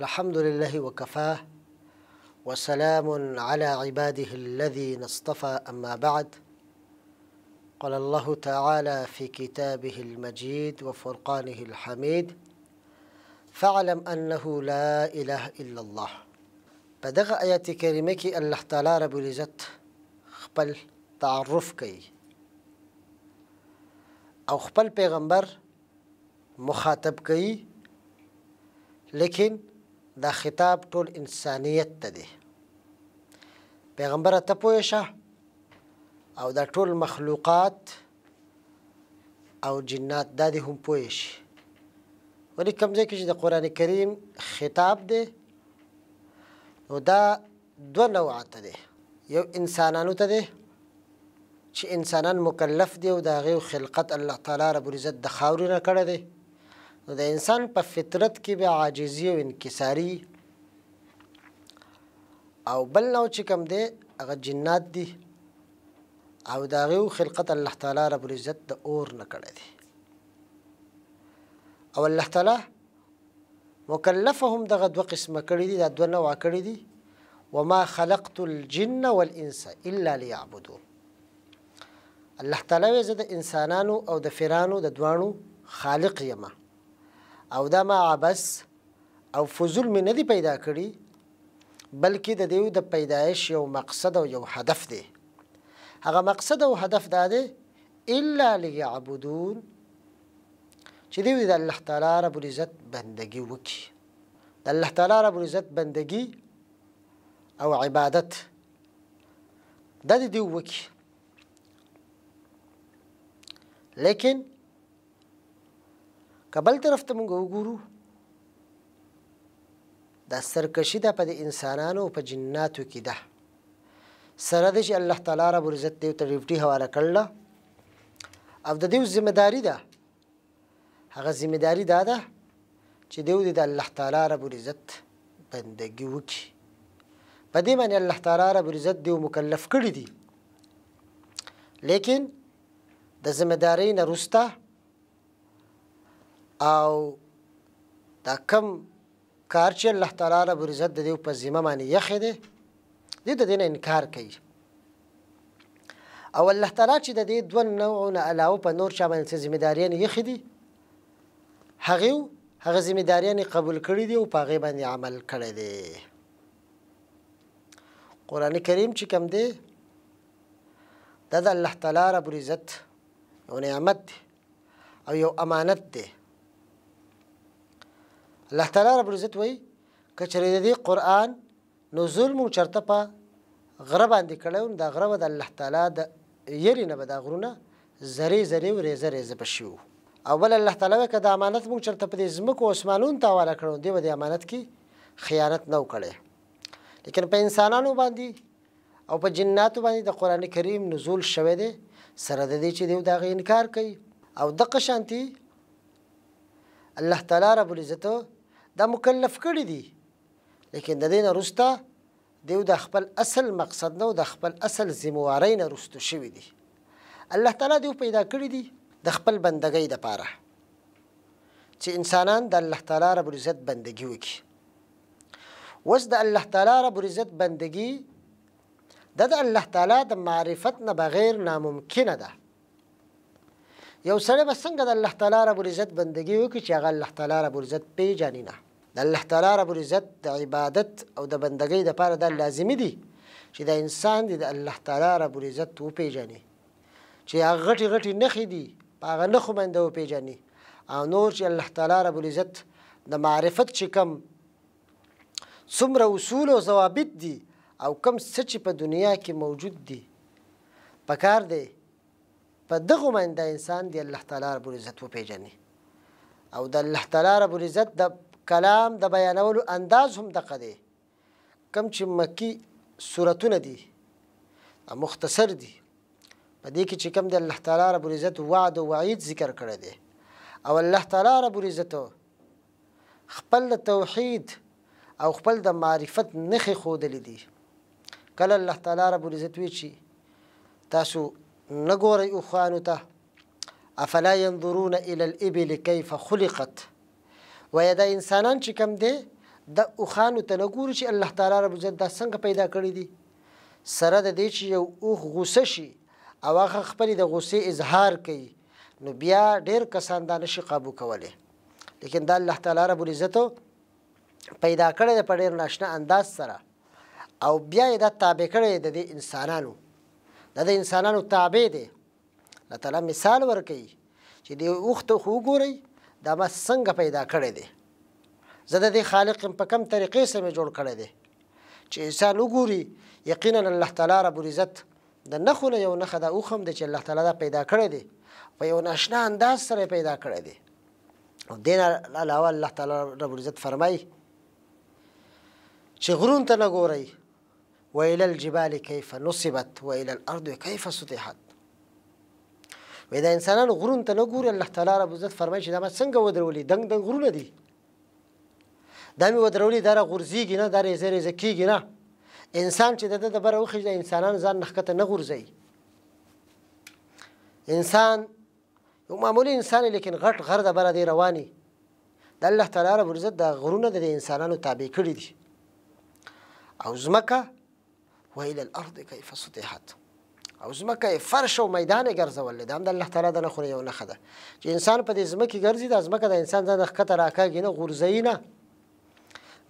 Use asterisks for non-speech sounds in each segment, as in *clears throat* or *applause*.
الحمد لله وكفاه وسلام على عباده الذين اصطفى أما بعد قال الله تعالى في كتابه المجيد وفرقانه الحميد فاعلم أنه لا إله إلا الله بدغ آيات كريمك كي الله تعالى رب لزت خبل تعرفك او خبل پیغمبر مخاطبك لكن دا خطاب ټول انسانیت ته دی پیغمبره ته پوه شه او دا ټول مخلوقات او جنات دا دې هم پوه شي ولې کوم ځای کې چې د قرآن کریم خطاب دی نو دا دوه نوعه ته دی یو انسانانو ته دی چې انسانان مکلف دی او د هغې خلقت الله تعالی رب العزت د خاورې نه کړی دی نو د انسان په فطرت کې به عاجزي او انکساری او بل نو چې کوم دی هغه جنات دي او دا غو خلقت الله تعالی رب العزت د اور نه کړی دی او الله تعالی مکلفهم دغه دوه قسمه کړی دي دا دوه نوع کړی دي وما خلقت الجن والانس الا ليعبدون الله تعالی زه د انسانانو او د فرانو د دوانو خالق یمه او دا ما عبس او فضول مې نه دی پیدا کړي بلکې د دیو د پیدایش یو مقصد او یو هدف دی هغه مقصد او هدف دا دی الا لیعبدون چې دیو د الله تعالی رب العزت بندگی وکړي د الله تعالی رب العزت بندگی او عبادت دا دی دیو وکړي لیکن کبل طرف ته موږ وګورو دا سرکشي ده په انسانانو او په جناتو کې ده سره د چې الله تعالی رب عزت دې ته ډیوټي حواله کړله او د دې ځمېداري ده هغه ځمېداري دا ده چې دیو دې د الله تعالی رب عزت بندګي وکړي په دې باندې الله تعالی رب عزت دی مکلف کړی دی لیکن د ځمېدارۍ نه رسته او دا کم کار چې الله تعالی رب عزت د دې په ذمه باندې یخې دی دې د دین انکار کوي او الله تعالی چې د دې دوه نوعونه علاوه په نور چا باندې څه ځمېداریان یخې دي هغه هغه ځمېداریان قبول کړي دي او په هغه باندې عمل کړي دي قران کریم چې کم دی دا د الله تعالی رب عزت یو نعمت دی او یو امانت دی الله تعالی رب العزت وایي کچره دې قران نزول مو چرته په غره باندې کړو دا غره د الله تعالی د یری نه به دا غرونه زری زری او ریزه ریزه بشو اول الله تعالی وکړه د امانت مو چرته په دې زمکو عثمانون ته والا کړو دی د امانت کې خیانت نه وکړي لیکن په انسانانو باندې او په جناتو باندې د قران کریم نزول شوه دی سره د دې چې دیو دا غي انکار کوي او د قشانتي الله تعالی رب العزت دا مکلف کړي دي لیکن د دې نه وروسته دیو د خپل اصل مقصد نه او د خپل اصل ذموارۍ نه وروسته شوي دي الله تعالی دیو پیدا کړي دي د خپل بندګۍ دپاره چې انسانان د الله تعالی رب العزت بندګي وکړي اوس د الله تعالی رب العزت بندګي دا د الله تعالی د معرفت نه بغیر ناممکنه ده یو سړی به څنګه د الله تعالی رب العزت بندګي وکړي چې هغه الله تعالی رب العزت پیژني نه د الله تعالی رب العزت د عبادت او د بندګۍ لپاره دا لازمي دي چې دا انسان دی د الله تعالی رب العزت وپیژني چې هغه غټي غټي نخې دي په هغه نخو باندې وپیژني او نور چې الله تعالی رب العزت د معرفت چې کم څومره اصول او ضوابط دي او کم څه چې په دنیا کې موجود دي پکار دی په دغه باندې انسان دی الله تعالی رب العزت وپیژني او د الله تعالی رب العزت د کلام د بیانولو انداز هم دغه دی کم چې مکی سورتونه دي مختصر دي په دې کې چې کم د الله تعالی رب العزت وعد او وعید ذکر کړی دی او الله تعالی رب العزت خپل توحید او خپل د معرفت نخې خودلې دي کله الله تعالی رب العزت وی چی تاسو نګورئ اخوانو ته افلا ينظرون الى الابل كيف خلقت وای دا انسانان چې کم دي د اوخانو ته نه ګوري چې الله تعالی رب عزت دا څنګه پیدا کړی دي سره د دې چې یو اوخ غوسه شي او هغه خپل د غوسې اظهار کوي نو بیا ډیر کسان دا نشي قابو کولی لیکن دا الله تعالی رب العزت پیدا کړی د پډیر ناشنا انداز سره او بیا یې دا تابع کړی د انسانانو دا د انسانانو تابع دی الله تعالی مثال ورکوي چې دی اوخ ته وګورئ دا ما څنګه پیدا کړی دی زه د دې خالق په کم طریقې سره مې جوړ کړی دی چې انسان وګوري یقینا الله تعالی رب العزت د نخونه یو نخه دا اوخم دی چې الله تعالی دا پیدا کړی دی په یو ناشنا انداز سره پیدا کړی دی او دین علاوه الله تعالی رب العزت فرمای چې غرون ته نه ګورئ وإلى الجبال كيف نصبت وإلى الأرض كيف سطحت وای دا انسانانو غرون ته نه ګوري الله تعالی رب عزت فرمایي چې دا ما څنګه ودرولې دنګ دنګ غرونه دي دا مې ودرولې دا را غورځېږي نه دا ریزه ریزه کېږي نه انسان چې د ده د بره وخیږي د انسانانو ځان نښکته نه غورځوي انسان یو معمولی انسان لیکن غټ غر د بره دی رواني د الله تعالی رب عزت د غرونه د انسانانو تابع کړي دي او ځمکه وإلى الأرض كيف سطحت او ځمکه یې فرش او میدان یې ګرځولې دا هم د الله تعالی د نښو یو نښه ده چې انسان په دې ځمکې ګرځي دا ځمکه د انسان ځان ښکته راکاږي نه غورځوي نه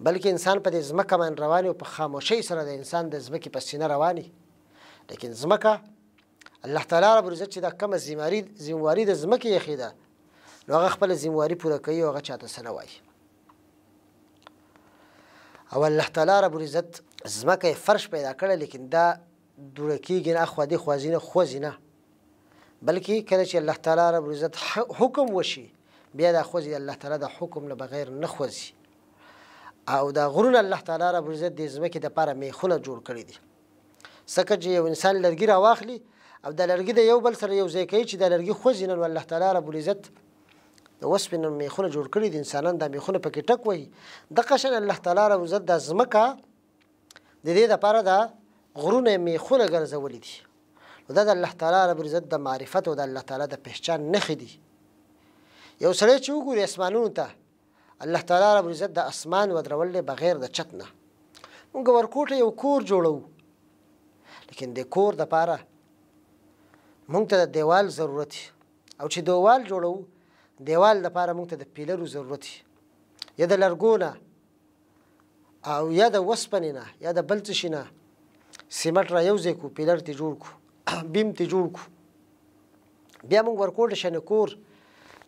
بلکې انسان په دې ځمکه باندې روان او په خاموشۍ سره د انسان د ځمکې په سینه رواني لیکن ځمکه الله تعالی رب العزت چې دا کومه ذمواري ذمواري د ځمکې یې ښې ده نو هغه خپله ذمواري پوره کوي او هغه چاته څه نه وایي او الله تعالی رب العزت ځمکه فرش پیدا کړه لیکن دا دوړه کیږي نه خو دې خوازینه خوځینه بلکې کله چې الله تعالی رب عزت حکم وشي بیا دا خوځي الله تعالی د حکم نه بغیر نه خوځي او دا غرونه الله تعالی رب عزت د زمکه د پاره میخونه جوړ کړی دي سکه چې یو انسان لرګي را واخلي او د لرګي د یو بل سره یو ځای کوي چې د لرګي خوځینه نو الله تعالی رب عزت د وسپنه میخونه جوړ کړی دي انسانان د میخونه پکې ټک وي د قشن الله تعالی رب عزت د زمکه د دې لپاره دا, دا غرونه میخونه ګرځولې دي نو دا د الله تعالی رب عزت د معرفت او د الله تعالی د پہچان نخې دي یو سړی چې وګوري اسمانونو ته الله تعالی رب عزت د اسمان ودرول بغیر د چت نه موږ ورکوټه یو کور جوړو لیکن د کور د پاره موږ ته د دیوال ضرورت دی. او چې دیوال جوړو دیوال د پاره موږ ته د پیلرو ضرورت دی. یا د لرګونه او یا د وسپنې نه یا د بل څه شي نه سیمټ را یو ځای کو پیلر ته جوړ کو *clears throat* بیم ته جوړ کو بیا موږ ورکوټ شنکور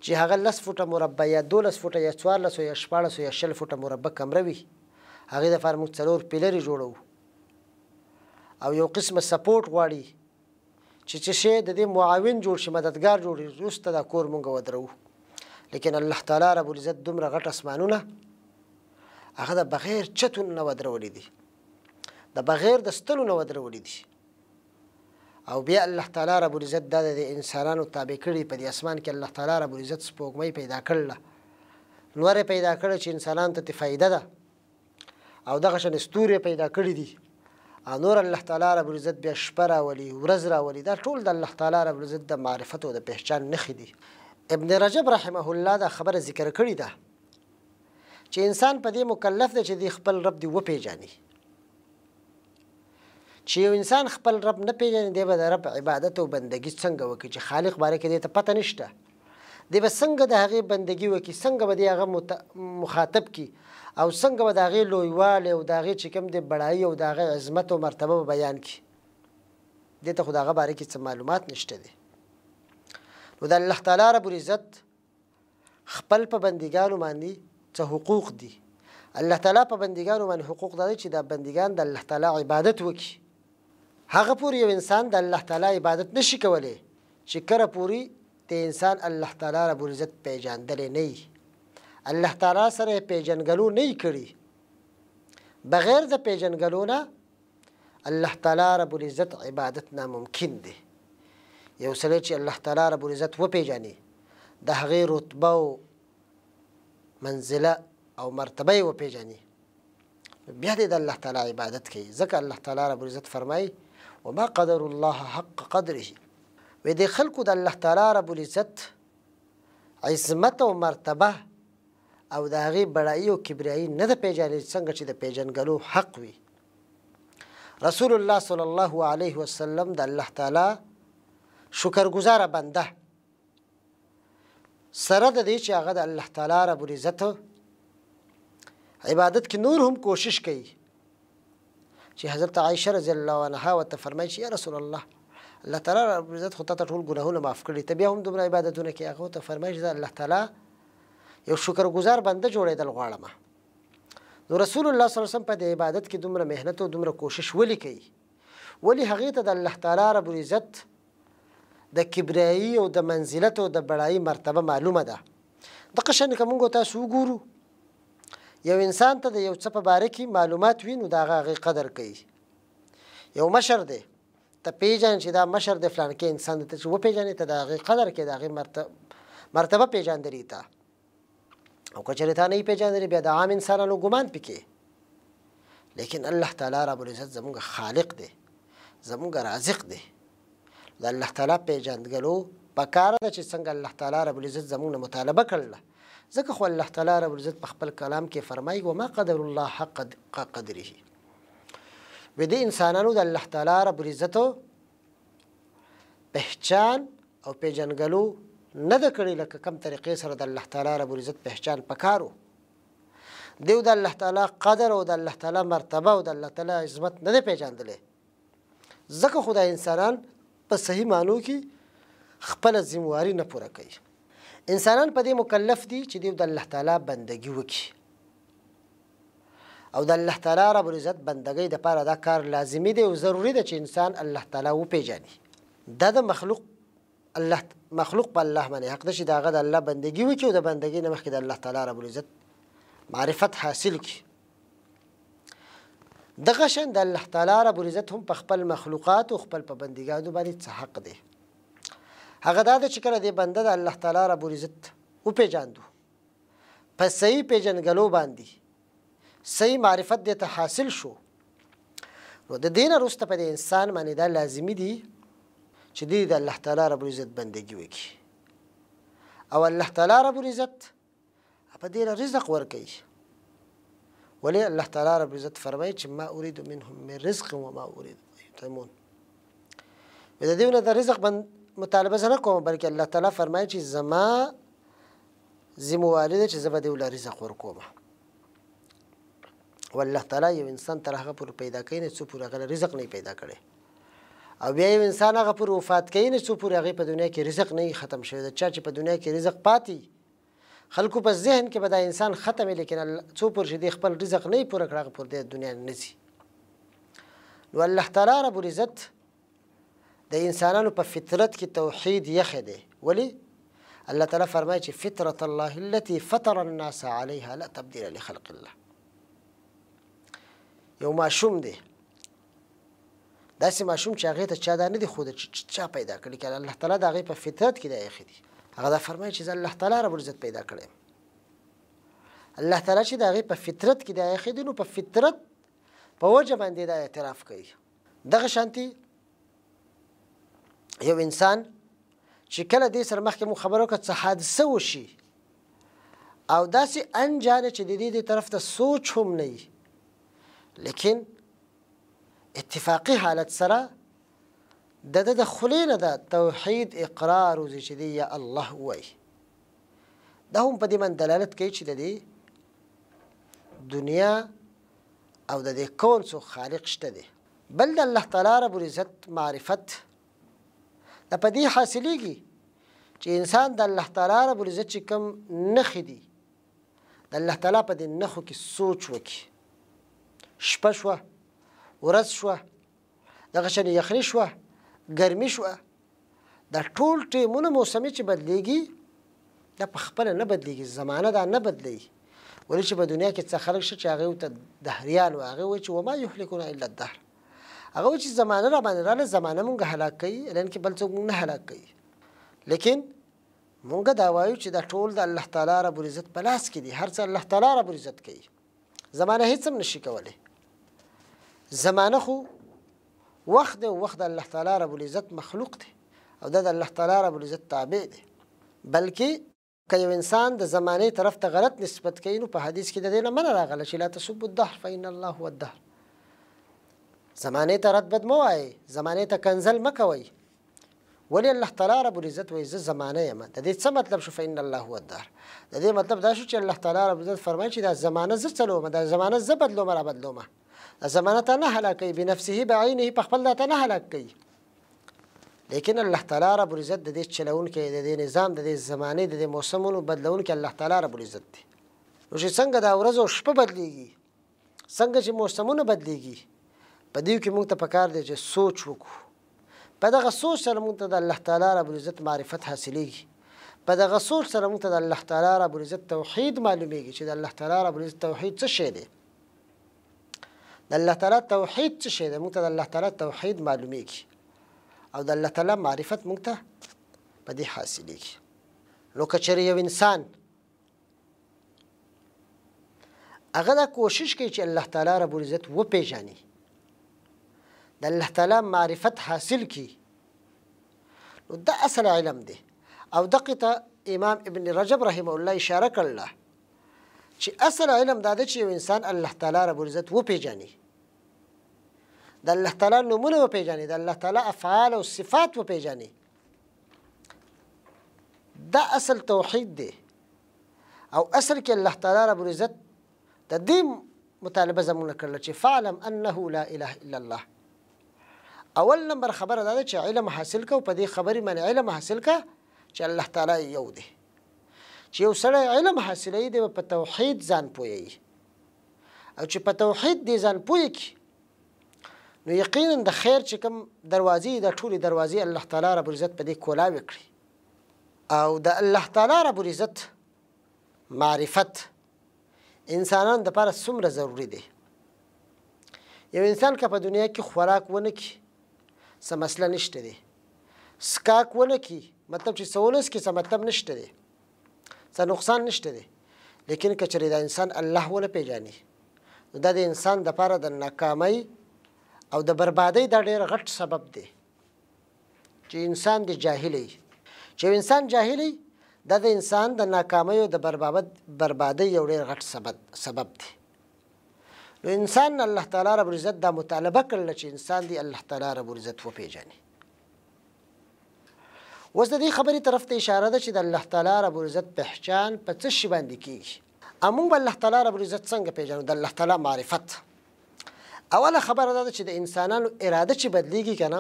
چې هغه لس فوټه مربع یا دولس فوټه یا څوارلس یا شپاړس یا شل فوټه مربع کمره وي هغه د فارم څلور پیلر جوړو او یو قسمه سپورټ غواړي چې چې شی د دې معاون جوړ شي مددگار جوړ وروسته دا کور مونږ ودرو لیکن الله تعالی رب العزت دومره غټ اسمانونه هغه د بغیر چتون نه ودرولې دي د بغیر د ستلو نه ودرولې دي او بیا الله تعالی رب العزت دا د انسانانو تابع کړي په دې اسمان کې الله تعالی رب العزت سپوږمۍ پیدا کړله نور پیدا کړ چې انسانان ته فائدہ ده او دغه شن ستوري پیدا کړی دي او نور الله تعالی رب العزت بیا شپه راولي ورځ راولي دا ټول د الله تعالی رب العزت د معرفت او د پہچان نښې دي ابن رجب رحمه الله دا خبره ذکر کړې ده چې انسان په دې مکلف دی چې د خپل رب دی وپیژني چې یو انسان خپل رب نه پیژني دی به د رب عبادت او بندگی څنګه وکړي چې خالق باره کې دی ته پته نشته دی به څنګه د هغې بندگی وکړي څنګه به دی هغه مخاطب کی او څنګه به د هغې لویوالی او د هغې چې کوم دی بډایي او د هغې عظمت او مرتبه به بیان کړي دې ته خو د هغه باره کې څه معلومات نشته دی نو د الله تعالی رب العزت خپل په بندګانو باندې څه حقوق دي الله تعالی په بندګانو باندې حقوق دا دی چې دا بندګان د الله تعالی عبادت وکړي هغه پورې یو انسان د الله تعالی عبادت نشي کولی چې کله پوری د انسان الله تعالی رب العزت پیژندلی نه الله تعالی سره پیژنګلو نه کړي بغیر د پیژنګلو نه الله تعالی رب العزت عبادت ناممکن دی یو سړی چې الله تعالی رب العزت وپیژني د هغې رتبه او منزله او مرتبه یې وپیژني بیا دې د الله تعالی عبادت کوي ځکه الله تعالی رب العزت فرمایي وما قدر الله حق قدره و د خلکو د الله تعالی رب العزت عظمت او مرتبه او د هغې بډایي او کبریایي نه ده پیژنلی څنګه چې د پیژنګلو حق وي رسول الله صلی الله علیه وسلم د الله تعالی شکرګزاره بنده سره د دې چې هغه د الله تعالی رب العزت عبادت کې نور هم کوشش کوي چې حضرت عائشه رضی الله عنها وته فرمایي چې یا رسول الله الله تعالی رب عزت خو ته ټول ګناهونه معاف کړي ته بیا هم دومره عبادتونه کې هغه ته فرمایي چې الله تعالی یو شکرګزار بنده جوړېدل غواړم نو رسول الله صلی الله علیه وسلم په دې عبادت کې دومره مهنت او دومره کوشش ولي کوي ولی هغه ته د الله تعالی رب عزت د کبرایی او د منزلت او د بڑای مرتبه معلومه ده د قشن کومو تاسو ګورو یو انسان ته د یو څه په باره کې معلومات وي نو د هغه هغې قدر کوي یو مشر دی ته پیژن چې دا مشر د فلان کې انسان دی ته چې وپېژنې ته د هغې قدر کې د هغې مرتبه پیژندلې ته او که چېرې تا نه یې پیژندلې بیا د عام انسانانو ګمان پکې لیکن الله تعالی رب العزت زموږ خالق دی زموږ رازق دی د الله تعالی پیژندګلو پکار ده چې څنګه الله تعالی رب العزت زموږ مطالبه کړله ځکه خو الله تعالی رب العزت په خپل کلام کې فرمایي وما قدر الله حق قدره و دې انسانانو د الله تعالی رب العزت پہچان او پیژنګلو نه د کړي لکه کم طریقې سره د الله تعالی رب العزت پہچان پکارو دیو د الله تعالی قدر او د الله تعالی مرتبه او د الله تعالی عظمت نه پیژندلې ځکه خدای انسانان په صحیح معنو کې خپل ځمواري نه پوره کوي انسانان په دې مکلف دي چې دوی د الله تعالی بندگی وکړي او د الله تعالی رب العزت بندګۍ د پاره دا کار لازمی دی او ضروری دی چې انسان الله تعالی وپیژني دا د مخلوق الله مخلوق په الله باندې حق ده چې داغه د الله بندگی وکړي او د بندګۍ نه مخکې د الله تعالی رب العزت معرفت حاصل کړي دغه شند الله تعالی رب العزت هم په خپل مخلوقات او خپل پابندګانو باندې څه حق دی هغه دا چې کله دې بنده د الله تعالی رب العزت وپېژاندو په صحیح پېژنګلو باندې صحیح معرفت دې ته حاصل شو نو د دین وروسته په انسان باندې دا لازمی دی چې دې د الله تعالی رب العزت بندګي وکړي او الله تعالی رب العزت په دې رزق ورکړي ولی الله تعالی رب عزت فرمایي چې ما اريد منهم من رزق وما اريد يطعمون د دېونه د رزق بند مطالبه زه نه کوم بلکې الله تعالی فرمایي چې زما زمواري ده چې زه به دې ولا رزق ورکوم والله تعالی یو انسان تر هغه پورې پیدا کوي نه څو پورې هغه رزق نه پیدا کړي او بیا یو انسان هغه پر وفات کوي نه څو پورې هغه په دنیا کې رزق نه ختم شوی دا چا چې په دنیا کې رزق پاتې خلکو په ذهن کې به دا انسان ختمي لیکن څو پورې چې خپل رزق نه پوره کړه پر دې دنیا نه نسی نو الله تعالی رب العزت د انسانانو په فطرت کې توحید یخه دی ولی الله تعالی فرمایي چې فطرت الله التي فطر الناس عليها لا تبديل لخلق الله یو ماشوم دی داسې ماشوم چې هغه ته چا دا نه دی خو چې چا پیدا کړی کله الله تعالی دا هغه په فطرت کې دی یخه دی هغه دا فرمایي چې الله تعالی رب عزت پیدا کړی الله تعالی چې دا هغه په فطرت کې دی یخه دی نو په فطرت په وجه باندې دا اعتراف کوي دغه شانتي یو انسان چې کله دې سره مخکې مو خبرو که څه حادثه وشي او داسې انجانه چې د دې دې طرف ته سوچ هم نه لیکن اتفاقی حالت سره د د د خولې نه د توحید اقرار وځي چې دی یا الله وای دا هم په دې من دلالت کوي چې د دې دنیا او د دې کون څو خالق شته دی بل د الله تعالی رب العزت معرفت د په دې حاصلېږي چې انسان د الله تعالی رب العزت چې کوم نښې دي د الله تعالی په دې نښو کې سوچ وکړي شپه شوه ورځ شوه دغه شان یخني شوه ګرمي شوه دا ټول ټیمونه موسمي چې بدلیږي دا په خپل نه بدلیږي زمانه دا نه بدلیږي ولې چې په دنیا کې څه خلک شته چې هغه ته دهریان و هغه و چې وما یحلکون الا الدهر هغه چې زمانه را باندې رااله زمانه مونږ هلاک کوي الان کې بل څوک مونږ نه هلاک کوي لیکن مونږ دا وایو چې دا ټول د الله تعالی رب العزت په لاس کې دي هر څه الله تعالی رب العزت کوي زمانه هیڅ هم نشي کولی زمانه خو وخت دی وخت د الله تعالی رب العزت مخلوق دی او دا د الله تعالی رب العزت تابع دی بلکې که یو انسان د زمانه طرف ته غلط نسبت کوي نو په حدیث کې د دې نه منع راغله چې لا تسبوا الدهر فإن الله هو الدهر زمانه ته رد بد مو وایي زمانه ته کنزل مه کوئ ولې الله تعالی رب العزت وایي زه زمانه یم د دې څه مطلب شو فإن الله هو الدار د دې مطلب دا شو چې الله تعالی رب العزت فرمایي چې دا زمانه زه چلوم دا زمانه زه بدلوم را بدلوم زمانه ته نه هلاکوي بنفسه بعینه په خپل ذاته نه هلاک کوي لیکن الله تعالی رب العزت د دې چلونکي د دې نظام د دې زمانه د دې موسمونو بدلونکي الله تعالی رب العزت دی نو چې څنګه دا ورځ او شپه بدلیږي څنګه چې موسمونه بدلیږي په دې کې موږ ته پکار دی چې سوچ وکړو په دغه سوچ سره موږ ته د الله تعالی رب العزت معرفت حاصلېږي په دغه سوچ سره موږ ته د الله تعالی رب العزت توحید معلومیږي چې د الله تعالی رب العزت توحید څه شی دی د الله تعالی توحید څه شی دی موږ ته د الله تعالی توحید معلومیږي او د الله تعالی معرفت موږ ته په دې حاصلېږي نو که چېرې یو انسان هغه دا کوشش کوي چې الله تعالی رب العزت وپېژني د الله معرفتها سلكي حاصل کی اصل علم ده او دغه امام ابن رجب رحمه الله شارك الله شي اصل علم ده ده چې انسان الله تعالی رب العزة وبيجاني ده د الله تعالی نومونه و الله افعال وصفات وبيجاني ده دا اصل توحيد ده او اصل كي الله تعالی رب العزة د دې مطالبه زمونك الله چې فعلم انه لا اله الا الله اول نمبر خبره دا ده چې علم حاصل کو په دې خبرې باندې علم حاصل کا چې الله تعالی یو دی چې یو سړی علم حاصلې دی په توحید ځان پوي او چې په توحید دی ځان پوي کی نو یقینا د خیر چې کوم دروازې د ټولې دروازې الله تعالی رب عزت په دې کولا وکړي او د الله تعالی رب عزت معرفت انسانان د لپاره څومره ضروری دی یو انسان که په دنیا کې خوراک ونه کړي څه مسله نشته دی سکاک ونه کی مطلب چې سونس کې څه مطلب نشته دی څه نقصان نشته دی لیکن کچری دا انسان الله ونه پیژني نو دا د انسان د پاره د ناکامۍ او د بربادۍ دا ډېر غټ سبب دی چې انسان د جاهلی چې انسان جاهلی دا د انسان د ناکامۍ او د بربادۍ یو ډېر غټ سبب سبب دی نو انسان الله تعالی رب عزت دا مطالبه کړل چې انسان دی الله تعالی رب عزت وپیژني اوس د دې خبرې طرف ته اشاره ده چې د الله تعالی رب عزت پہچان په څه شی باندې کیږي امون به الله تعالی رب عزت څنګه پیژنو د الله تعالی معرفت اوله خبره ده چې د انسانانو اراده چې بدلیږي کنه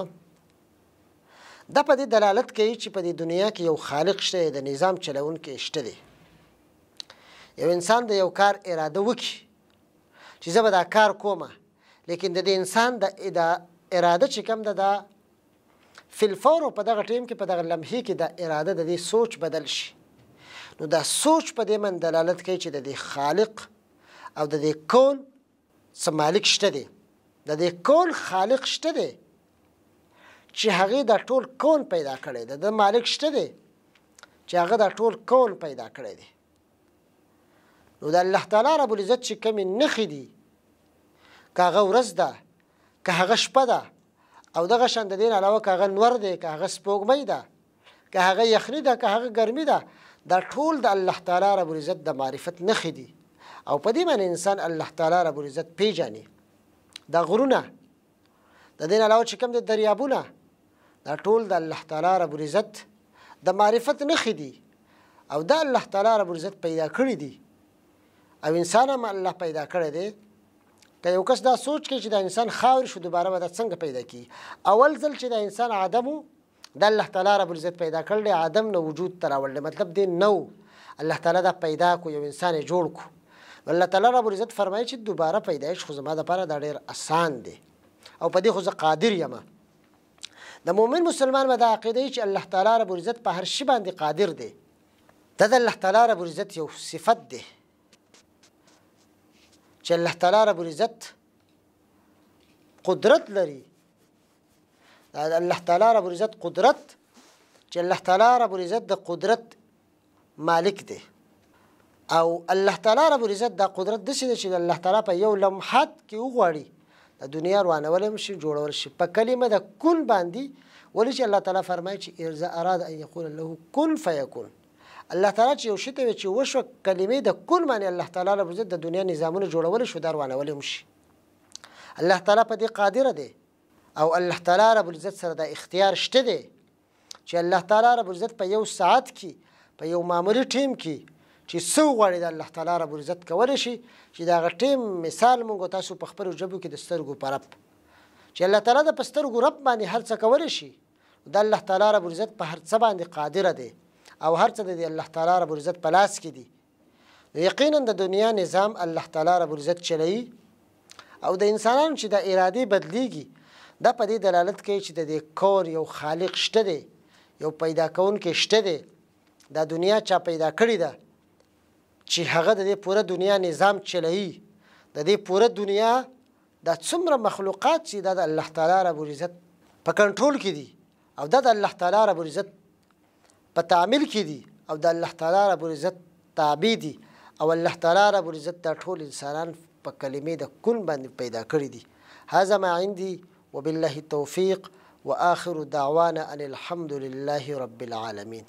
دا په دې دلالت کوي چې په دې دنیا کې یو خالق شته د نظام چلون کې شته دی یو انسان د یو کار اراده وکړي چې زه به دا کار کوم لیکن د دې انسان د اراده چې کوم ده دا فلفور په دغه ټیم کې په دغه لمحې کې د اراده د دې سوچ بدل شي نو دا سوچ په دې من دلالت کوي چې د دې خالق او د دې کون څه مالک شته دی د دې کون خالق شته دی چې هغه دا ټول کون پیدا کړی دی د مالک شته دی چې هغه دا ټول کون پیدا کړی دی نو د الله تعالی رب العزت چې کوم نخې دي کاغه ورځ ده کاغه شپه ده او دغه شند دین علاوه کاغه نور ده کاغه سپوږمۍ ده کاغه یخنی ده کاغه ګرمي ده دا ټول د الله تعالی رب العزت د معرفت نخې دي او په دې باندې انسان الله تعالی رب العزت پیژني دا غرونه د دین علاوه چې کوم د دریابونه دا ټول د الله تعالی رب العزت د معرفت نخې دي او دا الله تعالی رب العزت پیدا کړی دی او انسان هم الله پیدا کړی دی که یو کس دا سوچ کوي چې دا انسان خاور شو دوباره به دا څنګه پیدا کی اول ځل چې دا انسان آدم و دا الله تعالی رب العزت پیدا کړل دی آدم نه وجود ته راوړل مطلب دی نو الله تعالی دا پیدا کو یو انسان جوړ کو الله تعالی رب العزت فرمایي چې دوباره پیدایش خو زما لپاره دا ډیر اسان دی او په دې خو زه قادر یم د مؤمن مسلمان به دا عقیده چې الله تعالی رب العزت په هر شي باندې قادر دی دا د الله تعالی رب العزت یو صفت دی چې الله تعالی رب العزت قدرت لري الله تعالی رب العزت قدرت چې الله تعالی رب العزت د قدرت مالک دی او الله تعالی رب العزت دا قدرت د چې الله تعالی په یو لمحات کې وغواړي د دنیا روانول هم شي جوړول شي په کلمه د کن باندې ولې چې الله تعالی فرمایي چې ارزا اراد ان یقول له کن فیکون الله تعالی چې یو شی ته چې وشو کلمې د کون باندې الله تعالی رب عزت د دنیا نظامونه جوړول شو دروانول هم شي الله تعالی په دې قادر دی او الله تعالی رب عزت سره د اختیار شته دی چې الله تعالی رب عزت په یو ساعت کې په یو معمولی ټیم کې چې څو غواړي د الله تعالی رب عزت کولی شي چې دا ټیم مثال مونږ تاسو په خپل جبو کې د سترګو پرب چې الله تعالی د پسترګو رب باندې هر څه کولی شي د الله تعالی رب عزت په هر څه باندې قادر دی او هر څه د الله تعالی رب العزت په لاس کې دي یقینا د دنیا نظام الله تعالی رب العزت چلوي او د انسانانو چې د ارادې بدلیږي دا په دې دلالت کوي چې د دې کور یو خالق شته دی یو پیدا کوونکی شته دی دا دنیا چا پیدا کړې ده چې هغه د دې پوره دنیا نظام چلوي د دې پوره دنیا د څومره مخلوقات چې د الله تعالی رب العزت په کنټرول کې دي او د الله تعالی رب العزت په تعامل کې دي او د الله تعالی رب العزت تابع دي او الله تعالی رب العزت دا ټول انسانان په کلمې د کون باندې پیدا کړی دي هذا ما عندي وبالله التوفيق واخر دعوانا ان الحمد لله رب العالمين